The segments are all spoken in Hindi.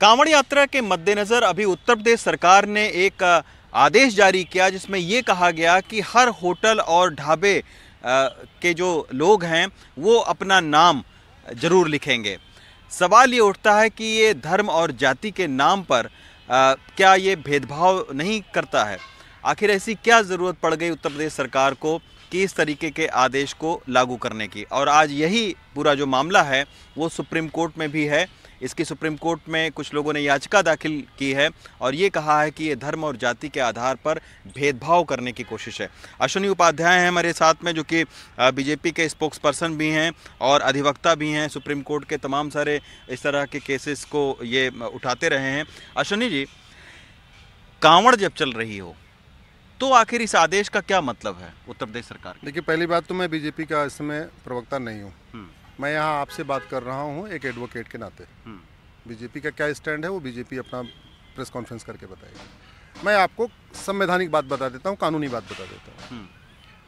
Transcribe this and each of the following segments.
कांवड़ यात्रा के मद्देनज़र अभी उत्तर प्रदेश सरकार ने एक आदेश जारी किया जिसमें ये कहा गया कि हर होटल और ढाबे के जो लोग हैं वो अपना नाम ज़रूर लिखेंगे सवाल ये उठता है कि ये धर्म और जाति के नाम पर आ, क्या ये भेदभाव नहीं करता है आखिर ऐसी क्या ज़रूरत पड़ गई उत्तर प्रदेश सरकार को कि इस तरीके के आदेश को लागू करने की और आज यही पूरा जो मामला है वो सुप्रीम कोर्ट में भी है इसकी सुप्रीम कोर्ट में कुछ लोगों ने याचिका दाखिल की है और ये कहा है कि ये धर्म और जाति के आधार पर भेदभाव करने की कोशिश है अश्विनी उपाध्याय हैं हमारे साथ में जो कि बीजेपी के स्पोक्स पर्सन भी हैं और अधिवक्ता भी हैं सुप्रीम कोर्ट के तमाम सारे इस तरह के केसेस को ये उठाते रहे हैं अश्विनी जी कांवड़ जब चल रही हो तो आखिर इस आदेश का क्या मतलब है उत्तर प्रदेश सरकार देखिए पहली बात तो मैं बीजेपी का इस समय प्रवक्ता नहीं हूँ हम्म। मैं यहाँ आपसे बात कर रहा हूँ एक एडवोकेट के नाते बीजेपी हम्म। का क्या स्टैंड है वो बीजेपी अपना प्रेस कॉन्फ्रेंस करके बताएगी मैं आपको संवैधानिक बात बता देता हूँ कानूनी बात बता देता हूँ हम्म।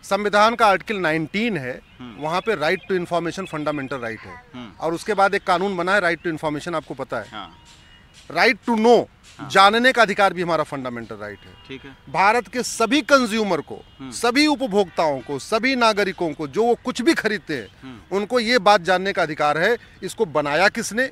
संविधान का आर्टिकल 19 है हम्म। वहाँ पे right to information fundamental right है और उसके बाद एक कानून बना है राइट टू इन्फॉर्मेशन आपको पता है राइट टू नो हाँ। जानने का अधिकार भी हमारा फंडामेंटल राइट है ठीक है भारत के सभी कंज्यूमर को हम्म। सभी उपभोक्ताओं को सभी नागरिकों को जो वो कुछ भी खरीदते हैं हम्म। उनको ये बात जानने का अधिकार है इसको बनाया किसने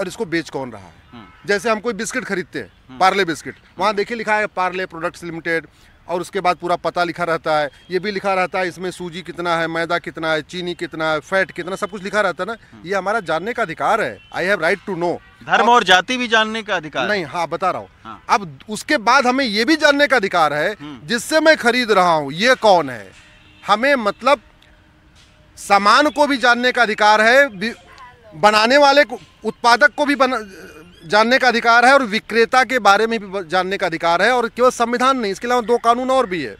और इसको बेच कौन रहा है हम्म। जैसे हम कोई बिस्किट खरीदते हैं पार्ले बिस्किट वहाँ देखिए लिखा है पार्ले प्रोडक्ट्स लिमिटेड और उसके बाद पूरा पता लिखा रहता है ये भी लिखा रहता है इसमें सूजी कितना है मैदा कितना है चीनी कितना है फैट कितना सब कुछ लिखा रहता है ना हम्म। ये हमारा जानने का अधिकार है I have right to know धर्म और, जाति भी जानने का अधिकार नहीं हाँ बता रहा हूँ हाँ। अब उसके बाद हमें ये भी जानने का अधिकार है हम्म। जिससे मैं खरीद रहा हूँ ये कौन है हमें मतलब सामान को भी जानने का अधिकार है बनाने वाले को उत्पादक को भी बना जानने का अधिकार है और विक्रेता के बारे में भी जानने का अधिकार है और केवल संविधान नहीं इसके अलावा दो कानून और भी है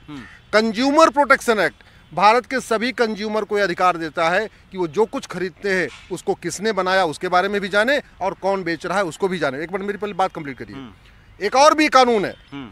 कंज्यूमर प्रोटेक्शन एक्ट भारत के सभी कंज्यूमर को यह अधिकार देता है कि वो जो कुछ खरीदते हैं उसको किसने बनाया उसके बारे में भी जाने और कौन बेच रहा है उसको भी जाने एक मिनट मेरी पहले बात कंप्लीट करिए हम्म। एक और भी कानून है हम्म।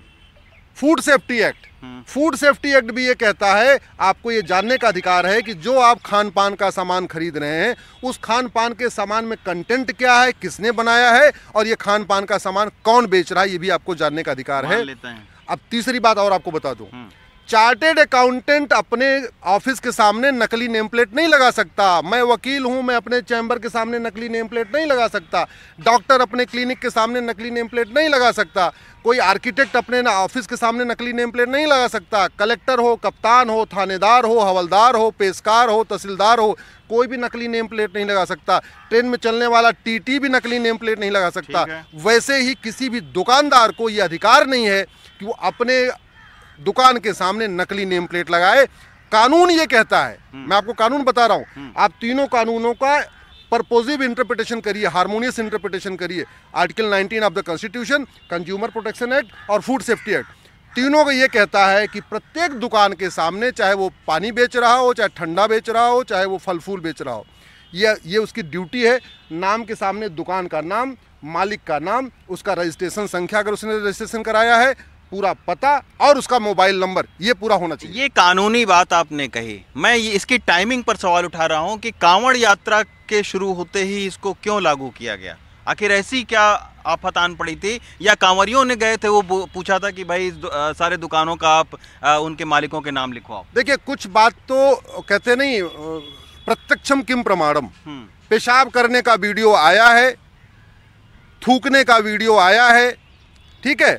Food safety act food safety act भी ये कहता है आपको ये जानने का अधिकार है कि जो आप खान पान का सामान खरीद रहे हैं उस खान पान के सामान में कंटेंट क्या है किसने बनाया है और ये खान पान का सामान कौन बेच रहा है ये भी आपको जानने का अधिकार है, है। अब तीसरी बात और आपको बता दू हम्म। चार्टेड अकाउंटेंट अपने ऑफिस के सामने नकली नेम प्लेट नहीं लगा सकता मैं वकील हूं मैं अपने चैम्बर के सामने नकली नेम प्लेट नहीं लगा सकता डॉक्टर अपने क्लिनिक के सामने नकली नेम प्लेट नहीं लगा सकता कोई आर्किटेक्ट अपने ऑफिस के सामने नकली नेम प्लेट नहीं लगा सकता कलेक्टर हो कप्तान हो थानेदार हो हवलदार हो पेशकार हो तहसीलदार हो कोई भी नकली नेम प्लेट नहीं लगा सकता ट्रेन में चलने वाला टी भी नकली नेम प्लेट नहीं लगा सकता वैसे ही किसी भी दुकानदार को ये अधिकार नहीं है कि वो अपने दुकान के सामने नकली नेम प्लेट लगाए कानून ये कहता है हम्म। मैं आपको कानून बता रहा हूँ हम्म। आप तीनों कानूनों का परपोजिव इंटरप्रिटेशन करिए हारमोनियस इंटरप्रिटेशन करिए article 19 of the constitution consumer protection act और फूड सेफ्टी एक्ट तीनों का ये कहता है कि प्रत्येक दुकान के सामने चाहे वो पानी बेच रहा हो चाहे ठंडा बेच रहा हो चाहे वो फल फूल बेच रहा हो ये ये उसकी ड्यूटी है नाम के सामने दुकान का नाम मालिक का नाम उसका रजिस्ट्रेशन संख्या अगर उसने रजिस्ट्रेशन कराया है पूरा पता और उसका मोबाइल नंबर ये पूरा होना चाहिए ये कानूनी बात आपने कही मैं ये इसकी टाइमिंग पर सवाल उठा रहा हूँ कि कांवड़ यात्रा के शुरू होते ही इसको क्यों लागू किया गया आखिर ऐसी क्या आफत आन पड़ी थी या कांवरियों ने गए थे वो पूछा था कि भाई सारे दुकानों का आप उनके मालिकों के नाम लिखवाओ देखिए कुछ बात तो कहते नहीं प्रत्यक्षम किम प्रमाणम हम्म। पेशाब करने का वीडियो आया है थूकने का वीडियो आया है ठीक है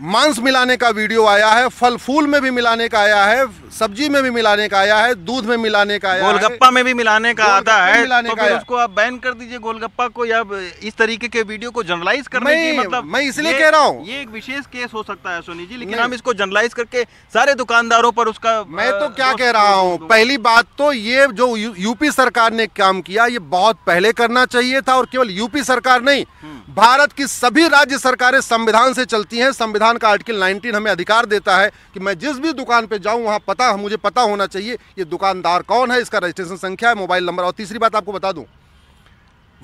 मांस मिलाने का वीडियो आया है फल फूल में भी मिलाने का आया है सब्जी में भी मिलाने का आया है दूध में मिलाने का आया गोलगप्पा में भी मिलाने का आता है मिलाने तो का उसको आप बैन कर दीजिए गोलगप्पा को या इस तरीके के वीडियो को जनरलाइज करने मैं, की मतलब मैं इसलिए कह रहा हूँ ये एक विशेष केस हो सकता है सोनी जी लेकिन हम इसको जनरलाइज करके सारे दुकानदारों पर उसका मैं तो क्या कह रहा हूँ पहली बात तो ये जो यूपी सरकार ने काम किया ये बहुत पहले करना चाहिए था और केवल यूपी सरकार नहीं हम्म। भारत की सभी राज्य सरकारें संविधान से चलती हैं संविधान का आर्टिकल 19 हमें अधिकार देता है कि मैं जिस भी दुकान पे जाऊं वहां पता मुझे पता होना चाहिए ये दुकानदार कौन है इसका रजिस्ट्रेशन संख्या है मोबाइल नंबर और तीसरी बात आपको बता दूं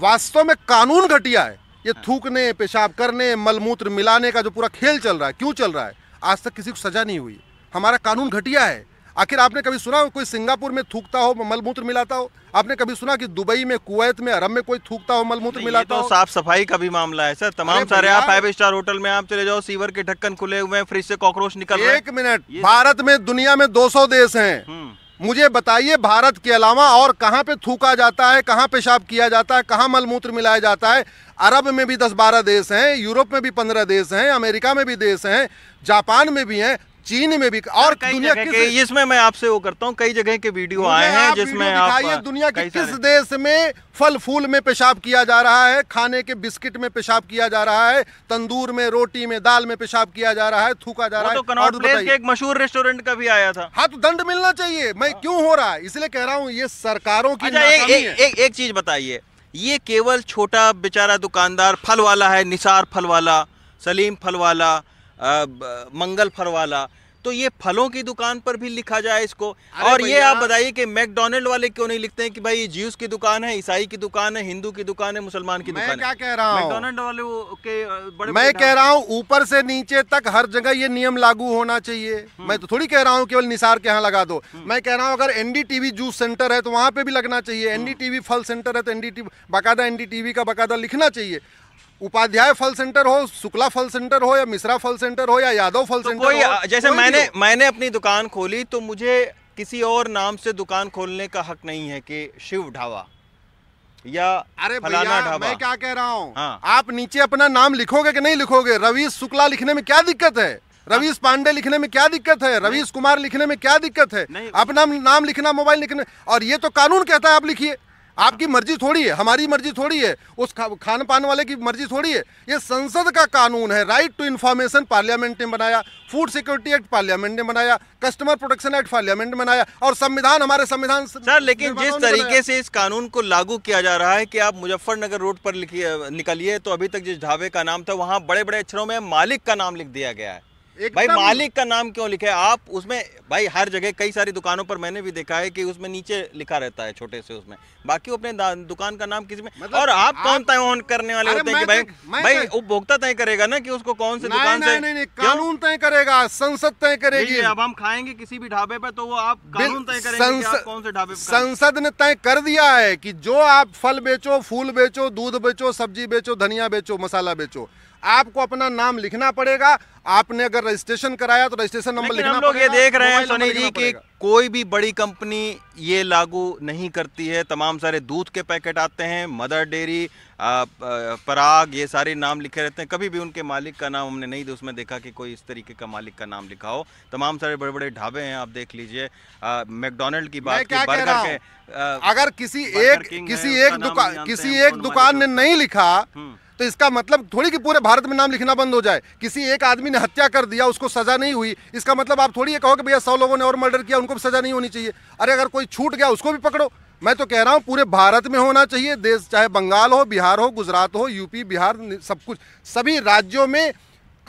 वास्तव में कानून घटिया है ये थूकने पेशाब करने मलमूत्र मिलाने का जो पूरा खेल चल रहा है क्यों चल रहा है आज तक किसी को सजा नहीं हुई हमारा कानून घटिया है आखिर आपने कभी सुना हो कोई सिंगापुर में थूकता हो मलमूत्र मिलाता हो आपने कभी सुना कि दुबई में कुवैत में अरब में कोई थूकता हो मलमूत्र मिलाता तो हो साफ सफाई का भी मामला है सर तमाम सारे आप फाइव स्टार होटल में आप चले जाओ सीवर के ढक्कन खुले हुए हैं फ्रिज से कॉकरोच निकल एक मिनट भारत में दुनिया में दो देश है हम्म। मुझे बताइए भारत के अलावा और कहाँ पे थूका जाता है कहाँ पेशाब किया जाता है कहाँ मलमूत्र मिलाया जाता है अरब में भी 10-12 देश हैं यूरोप में भी 15 देश हैं अमेरिका में भी देश हैं जापान में भी हैं चीन में भी और कई दुनिया किस इसमें मैं आपसे वो करता हूँ कई जगह के वीडियो आए हैं जिसमें आप दुनिया के किस देश में फल फूल में पेशाब किया जा रहा है खाने के बिस्किट में पेशाब किया जा रहा है तंदूर में रोटी में दाल में पेशाब किया जा रहा है थूका जा रहा तो है और एक मशहूर रेस्टोरेंट का भी आया था हाँ तो दंड मिलना चाहिए मैं हाँ। क्यों हो रहा है इसलिए कह रहा हूँ ये सरकारों की अच्छा, एक चीज बताइए ये केवल छोटा बेचारा दुकानदार फल वाला है निसार फल वाला सलीम फल वाला मंगल फर वाला तो ये फलों की दुकान पर भी लिखा जाए इसको और ये आप बताइए कि मैकडोनल्ड वाले क्यों नहीं लिखते हैं कि भाई जीव की दुकान है ईसाई की दुकान है हिंदू की दुकान है मुसलमान की मैं दुकान क्या कह रहा हूँ मैं कह रहा हूँ ऊपर से नीचे तक हर जगह ये नियम लागू होना चाहिए हम्म। मैं तो थोड़ी कह रहा हूँ केवल निसार के यहाँ लगा दो हम्म। मैं कह रहा हूँ अगर एनडीटीवी जूस सेंटर है तो वहां पे भी लगना चाहिए हम्म। एनडीटीवी फल सेंटर है तो एनडीटीवी बाकायदा एनडीटीवी का बाकायदा लिखना चाहिए उपाध्याय फल सेंटर हो शुक्ला फल सेंटर हो या मिश्रा फल सेंटर हो या यादव फल तो सेंटर कोई, हो जैसे कोई मैंने मैंने अपनी दुकान खोली तो मुझे किसी और नाम से दुकान खोलने का हक नहीं है कि शिव ढावा या अरे भैया मैं क्या कह रहा हूँ हाँ। आप नीचे अपना नाम लिखोगे कि नहीं लिखोगे रवीश शुक्ला लिखने में क्या दिक्कत है रवीश हाँ। पांडे लिखने में क्या दिक्कत है रवीश कुमार लिखने में क्या दिक्कत है अपना नाम लिखना मोबाइल लिखने और ये तो कानून कहता है आप लिखिए आपकी मर्जी थोड़ी है हमारी मर्जी थोड़ी है उस खान पान वाले की मर्जी थोड़ी है ये संसद का कानून है राइट टू इन्फॉर्मेशन पार्लियामेंट ने बनाया फूड सिक्योरिटी एक्ट पार्लियामेंट ने बनाया कस्टमर प्रोटेक्शन एक्ट पार्लियामेंट ने बनाया और संविधान हमारे संविधान सर लेकिन जिस तरीके से इस कानून को लागू किया जा रहा है कि आप मुजफ्फरनगर रोड पर निकलिए तो अभी तक जिस ढाबे का नाम था वहाँ बड़े बड़े अक्षरों में मालिक का नाम लिख दिया गया है भाई मालिक का नाम क्यों लिखे आप उसमें भाई हर जगह कई सारी दुकानों पर मैंने भी देखा है कि उसमें नीचे लिखा रहता है छोटे से उसमें बाकी अपने दुकान का नाम किसी में मतलब और आप, आप कौन तय ऑन करने वाले होते हैं कि भाई तो- भाई तो- उपभोक्ता तय करेगा ना कि उसको कौन से दुकान से कानून तय करेगा संसद तय करेगी अब हम खाएंगे किसी भी ढाबे पर तो वो आप कानून तय करेंगे कौन से ढाबे संसद ने तय कर दिया है की जो आप फल बेचो फूल बेचो दूध बेचो सब्जी बेचो धनिया बेचो मसाला बेचो आपको अपना नाम लिखना पड़ेगा आपने अगर रजिस्ट्रेशन कराया तो रजिस्ट्रेशन नंबर लिखना हम लोग ये देख रहे हैं सोनी जी की कोई भी बड़ी कंपनी ये लागू नहीं करती है तमाम सारे दूध के पैकेट आते हैं मदर डेयरी पराग ये सारे नाम लिखे रहते हैं कभी भी उनके मालिक का नाम हमने नहीं उसमें देखा कि कोई इस तरीके का मालिक का नाम लिखा हो तमाम सारे बड़े बड़े ढाबे हैं आप देख लीजिए मैकडोनल्ड की बात क्या बर्गर के अगर किसी एक किसी एक दुकान किसी एक दुकान ने नहीं लिखा हम्म। तो इसका मतलब थोड़ी कि पूरे भारत में नाम लिखना बंद हो जाए किसी एक आदमी ने हत्या कर दिया उसको सजा नहीं हुई इसका मतलब आप थोड़ी ये कहो कि भैया सौ लोगों ने और मर्डर किया उनको भी सजा नहीं होनी चाहिए अरे अगर कोई छूट गया उसको भी पकड़ो मैं तो कह रहा हूँ पूरे भारत में होना चाहिए देश चाहे बंगाल हो बिहार हो गुजरात हो यूपी बिहार सब कुछ सभी राज्यों में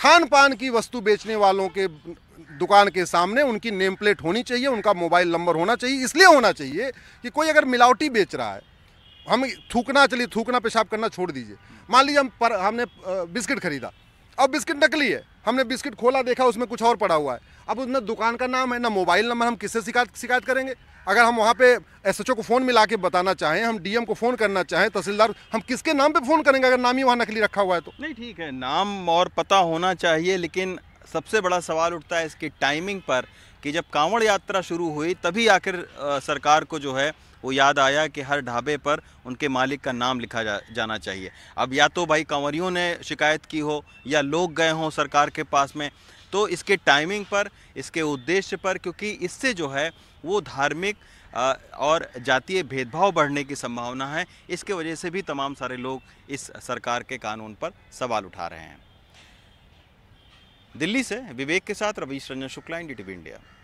खान पान की वस्तु बेचने वालों के दुकान के सामने उनकी नेम प्लेट होनी चाहिए उनका मोबाइल नंबर होना चाहिए इसलिए होना चाहिए कि कोई अगर मिलावटी बेच रहा है हम थूकना चलिए थूकना पेशाब करना छोड़ दीजिए मान लीजिए हम पर हमने बिस्किट खरीदा अब बिस्किट नकली है हमने बिस्किट खोला देखा उसमें कुछ और पड़ा हुआ है अब उसने दुकान का नाम है ना मोबाइल नंबर हम किससे शिकायत शिकायत करेंगे अगर हम वहाँ पे एसएचओ को फ़ोन मिला के बताना चाहें हम डीएम को फ़ोन करना चाहें तहसीलदार हम किसके नाम पे फ़ोन करेंगे अगर नाम ही वहाँ नकली रखा हुआ है तो नहीं ठीक है नाम और पता होना चाहिए लेकिन सबसे बड़ा सवाल उठता है इसकी टाइमिंग पर कि जब कांवड़ यात्रा शुरू हुई तभी आखिर सरकार को जो है वो याद आया कि हर ढाबे पर उनके मालिक का नाम लिखा जा, जाना चाहिए अब या तो भाई कंवरियों ने शिकायत की हो या लोग गए हों सरकार के पास में तो इसके टाइमिंग पर इसके उद्देश्य पर क्योंकि इससे जो है वो धार्मिक और जातीय भेदभाव बढ़ने की संभावना है इसके वजह से भी तमाम सारे लोग इस सरकार के कानून पर सवाल उठा रहे हैं दिल्ली से विवेक के साथ Ravish Ranjan Shukla India TV India